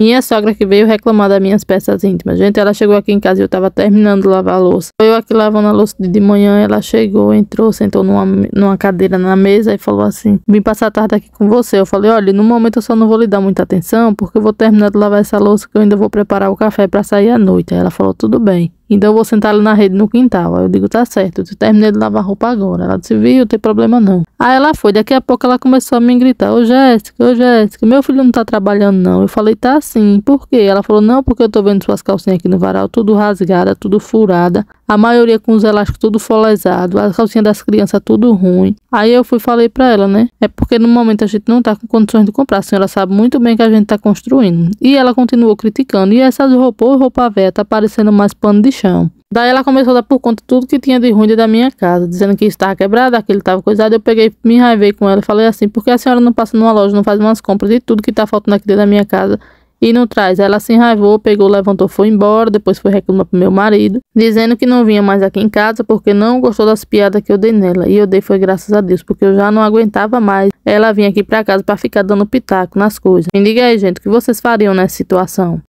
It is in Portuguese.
Minha sogra que veio reclamar das minhas peças íntimas. Gente, ela chegou aqui em casa e eu tava terminando de lavar a louça. Eu aqui lavando a louça de manhã, ela chegou, entrou, sentou numa, numa cadeira na mesa e falou assim: Vim passar a tarde aqui com você. Eu falei: Olha, no momento eu só não vou lhe dar muita atenção, porque eu vou terminar de lavar essa louça que eu ainda vou preparar o café para sair à noite. Aí ela falou: Tudo bem. Então eu vou sentar ali na rede no quintal. Aí eu digo, tá certo, eu terminei de lavar roupa agora. Ela disse, viu, tem problema não. Aí ela foi, daqui a pouco ela começou a me gritar, ô Jéssica, ô Jéssica, meu filho não tá trabalhando não. Eu falei, tá sim, por quê? Ela falou, não, porque eu tô vendo suas calcinhas aqui no varal, tudo rasgada, tudo furada. A maioria com os elásticos tudo folesado, a calcinha das crianças tudo ruim. Aí eu fui falei para ela, né? É porque no momento a gente não tá com condições de comprar. A senhora sabe muito bem que a gente tá construindo. E ela continuou criticando. E essas roupas, roupa velha, tá parecendo mais pano de chão. Daí ela começou a dar por conta tudo que tinha de ruim da minha casa, dizendo que estava quebrado, aquilo estava coisado. Eu peguei, me raivei com ela, e falei assim: por que a senhora não passa numa loja, não faz umas compras e tudo que está faltando aqui dentro da minha casa e não traz. Ela se enraivou, pegou, levantou, foi embora, depois foi reclamar pro meu marido, dizendo que não vinha mais aqui em casa porque não gostou das piadas que eu dei nela. E eu dei foi graças a Deus, porque eu já não aguentava mais. Ela vinha aqui pra casa para ficar dando pitaco nas coisas. Me diga aí, gente, o que vocês fariam nessa situação?